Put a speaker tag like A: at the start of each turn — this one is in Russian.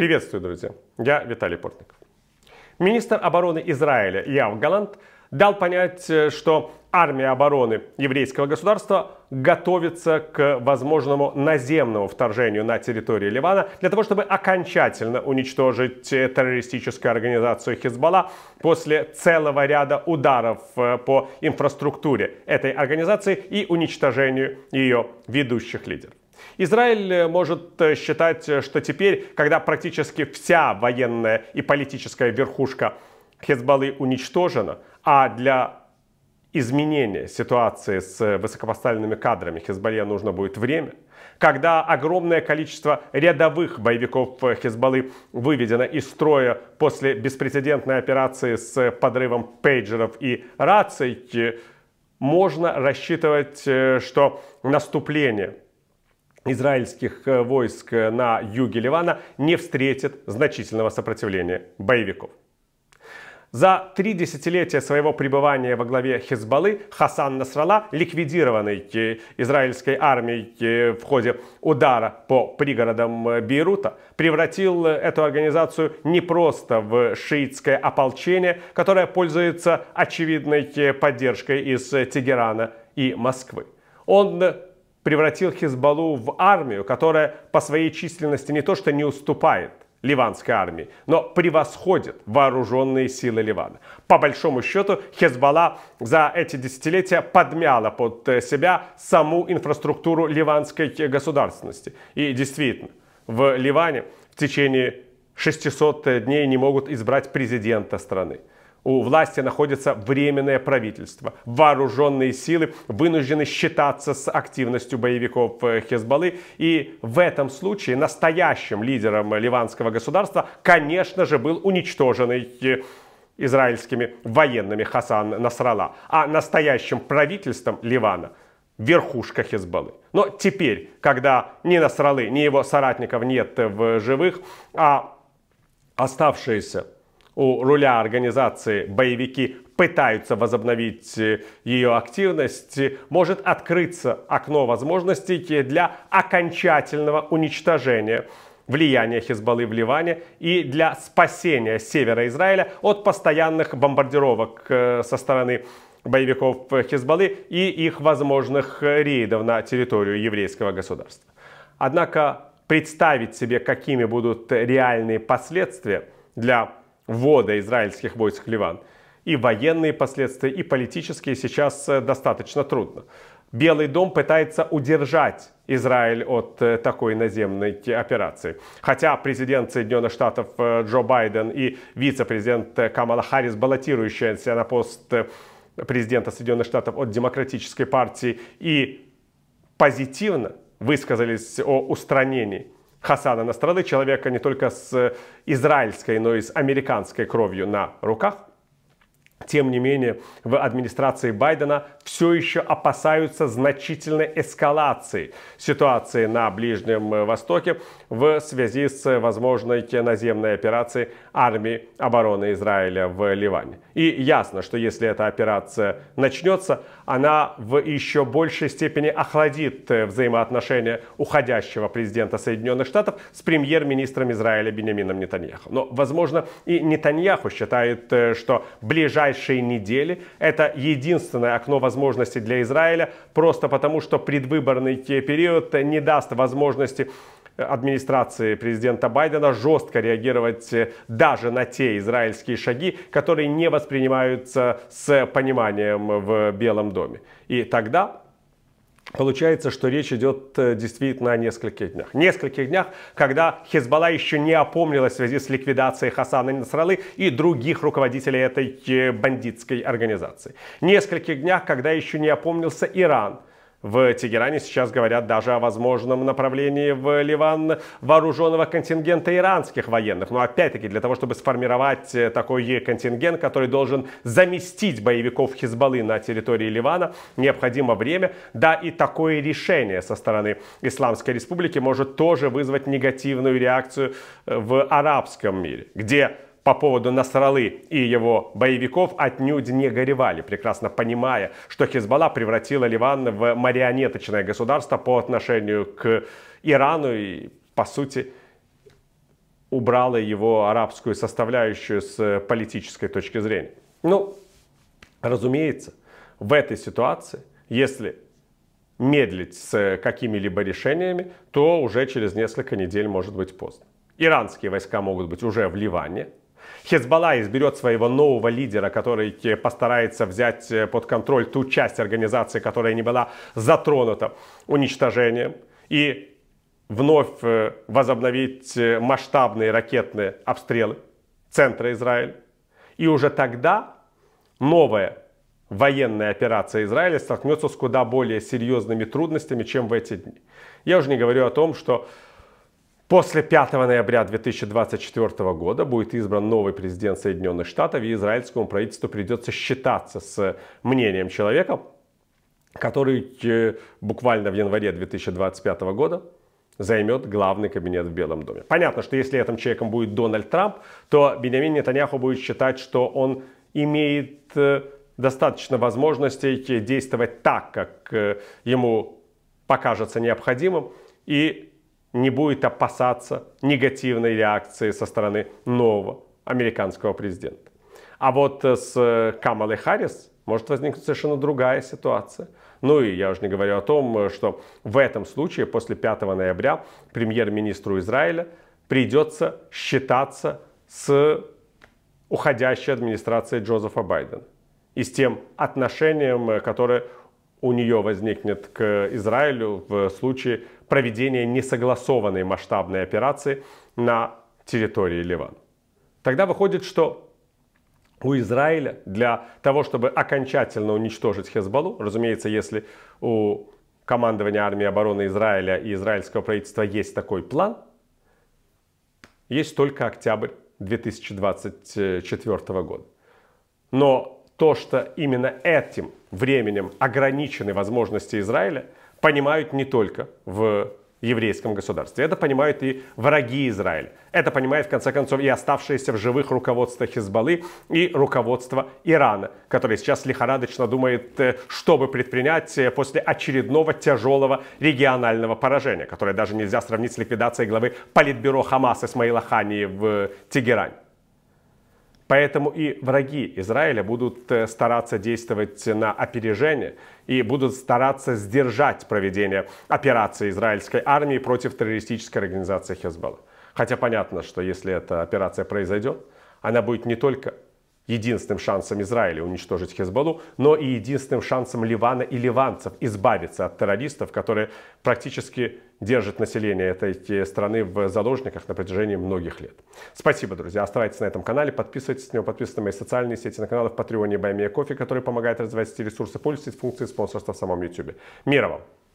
A: Приветствую, друзья. Я Виталий Портников. Министр обороны Израиля Яв Галант дал понять, э, что армия обороны еврейского государства готовится к возможному наземному вторжению на территорию Ливана для того, чтобы окончательно уничтожить э, террористическую организацию Хизбалла после целого ряда ударов э, по инфраструктуре этой организации и уничтожению ее ведущих лидеров. Израиль э, может э, считать, э, что теперь, когда практически вся военная и политическая верхушка Хезбаллы уничтожена, а для изменения ситуации с высокопоставленными кадрами Хезбалле нужно будет время, когда огромное количество рядовых боевиков Хезбаллы выведено из строя после беспрецедентной операции с подрывом пейджеров и раций, можно рассчитывать, что наступление израильских э, войск э, на юге Ливана не встретит значительного сопротивления боевиков. За три десятилетия своего пребывания во главе Хизбаллы Хасан Насрала, ликвидированный э, израильской армией в ходе удара по пригородам Бейрута, превратил эту организацию не просто в шиитское ополчение, которое пользуется очевидной поддержкой из Тегерана и Москвы. Он превратил Хизбаллу в армию, которая по своей численности не то что не уступает ливанской армии, но превосходит вооруженные силы Ливана. По большому счету, Хезбалла за эти десятилетия подмяла под э, себя саму инфраструктуру ливанской э, государственности. И действительно, в Ливане в течение 600 э, дней не могут избрать президента страны. У власти находится временное правительство. Вооруженные силы вынуждены считаться с активностью боевиков э, Хезбаллы. И в этом случае настоящим лидером ливанского государства, конечно же, был уничтоженный э, израильскими военными Хасан Насрала. А настоящим правительством Ливана верхушка Хизбаллы. Но теперь, когда ни Насралы, ни его соратников нет в живых, а оставшиеся у руля организации боевики пытаются возобновить э, ее активность, может открыться окно возможностей для окончательного уничтожения влияния Хизбаллы в Ливане и для спасения севера Израиля от постоянных бомбардировок э, со стороны боевиков Хизбаллы и их возможных рейдов на территорию еврейского государства. Однако представить себе, какими будут реальные последствия для ввода израильских войск в Ливан. И военные последствия, и политические сейчас э, достаточно трудно. Белый дом пытается удержать Израиль от э, такой наземной операции. Хотя президент Соединенных Штатов э, Джо Байден и вице-президент Камала Харрис, баллотирующаяся на пост президента Соединенных Штатов от Демократической партии, и позитивно высказались о устранении Хасана Настрады, человека не только с э, израильской, но и с американской кровью на руках, тем не менее, в администрации Байдена все еще опасаются значительной эскалации ситуации на Ближнем Востоке в связи с возможной наземной операцией армии обороны Израиля в Ливане. И ясно, что если эта операция начнется, она в еще большей степени охладит взаимоотношения уходящего президента Соединенных Штатов с премьер-министром Израиля Бениамином Нетаньяху. Но, возможно, и Нетаньяху считает, э, что ближайшие ближайшие недели. Это единственное окно возможности для Израиля, просто потому что предвыборный период не даст возможности э, администрации президента Байдена жестко реагировать э, даже на те израильские шаги, которые не воспринимаются с пониманием в Белом доме. И тогда Получается, что речь идет э, действительно о нескольких днях. Нескольких днях, когда Хизбалла еще не опомнилась в связи с ликвидацией Хасана Насралы и других руководителей этой э, бандитской организации. Нескольких днях, когда еще не опомнился Иран – в Тегеране сейчас говорят даже о возможном направлении в Ливан вооруженного контингента иранских военных. Но опять-таки для того, чтобы сформировать э, такой контингент, который должен заместить боевиков Хизбаллы на территории Ливана, необходимо время. Да, и такое решение со стороны Исламской Республики может тоже вызвать негативную реакцию э, в арабском мире, где по поводу Насралы и его боевиков отнюдь не горевали, прекрасно понимая, что Хизбалла превратила Ливан в марионеточное государство по отношению к Ирану и, по сути, убрала его арабскую составляющую с политической точки зрения. Ну, разумеется, в этой ситуации, если медлить с какими-либо решениями, то уже через несколько недель может быть поздно. Иранские войска могут быть уже в Ливане, Хезбалла изберет своего нового лидера, который постарается взять э, под контроль ту часть организации, которая не была затронута уничтожением. И вновь э, возобновить э, масштабные ракетные обстрелы центра Израиля. И уже тогда новая военная операция Израиля столкнется с куда более серьезными трудностями, чем в эти дни. Я уже не говорю о том, что После 5 ноября 2024 года будет избран новый президент Соединенных Штатов, и израильскому правительству придется считаться с мнением человека, который э, буквально в январе 2025 года займет главный кабинет в Белом доме. Понятно, что если этим человеком будет Дональд Трамп, то Бенямин Нетаньяху будет считать, что он имеет э, достаточно возможностей действовать так, как э, ему покажется необходимым, и не будет опасаться негативной реакции со стороны нового американского президента. А вот э, с э, Камалой Харрис может возникнуть совершенно другая ситуация. Ну и я уже не говорю о том, э, что в этом случае после 5 ноября премьер-министру Израиля придется считаться с уходящей администрацией Джозефа Байдена и с тем отношением, которое у нее возникнет к Израилю в случае проведения несогласованной масштабной операции на территории Ливана. Тогда выходит, что у Израиля для того, чтобы окончательно уничтожить Хезбалу, разумеется, если у командования армии обороны Израиля и израильского правительства есть такой план, есть только октябрь 2024 года. Но то, что именно этим временем ограничены возможности Израиля, понимают не только в еврейском государстве. Это понимают и враги Израиля. Это понимает, в конце концов, и оставшиеся в живых руководство Хизбаллы и руководство Ирана, который сейчас лихорадочно думает, э, что бы предпринять э, после очередного тяжелого регионального поражения, которое даже нельзя сравнить с ликвидацией главы Политбюро Хамас Исмаила Хани в э, Тегеране. Поэтому и враги Израиля будут э, стараться действовать на опережение и будут стараться сдержать проведение операции израильской армии против террористической организации Хезбалла. Хотя понятно, что если эта операция произойдет, она будет не только единственным шансом Израиля уничтожить Хезболу, но и единственным шансом Ливана и ливанцев избавиться от террористов, которые практически держат население этой страны в заложниках на протяжении многих лет. Спасибо, друзья. Оставайтесь на этом канале, подписывайтесь на него, подписывайтесь на мои социальные сети, на каналы в Патреоне и Баймия Кофе, которые помогают развивать эти ресурсы, пользуйтесь функцией спонсорства в самом YouTube. Мира вам!